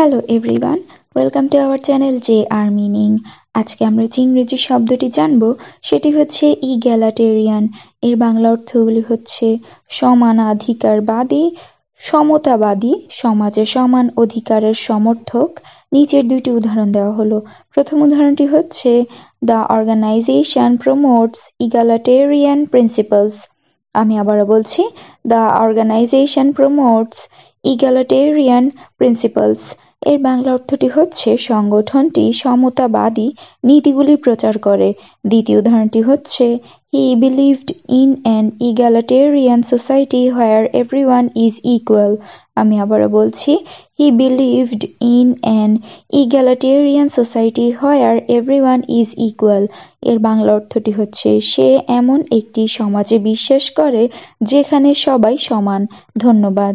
hello everyone welcome to our channel J R meaning আজকে আমরা যে ইংরেজি শব্দটি জানব সেটি হচ্ছে ই গ্যালাটেরিয়ান এর বাংলা অর্থগুলি হচ্ছে সমানাধিকারবাদী সমতাবাদী সমাজে সমান অধিকারের সমর্থক নিচের দুইটি উদাহরণ দেওয়া হলো প্রথম উদাহরণটি হচ্ছে the organisation promotes egalitarian principles আমি আবারও বলছি the organisation promotes egalitarian principles এর বাংলা অর্থটি হচ্ছে সংগঠনটি সমতাবাদী নীতিগুলি প্রচার করে দ্বিতীয় উদাহরণটি হচ্ছে he believed in an egalitarian society where everyone is equal আমি আবারও বলছি he believed in an egalitarian society where everyone is equal এর বাংলা অর্থটি হচ্ছে সে এমন একটি সমাজে বিশ্বাস করে যেখানে সবাই সমান ধন্যবাদ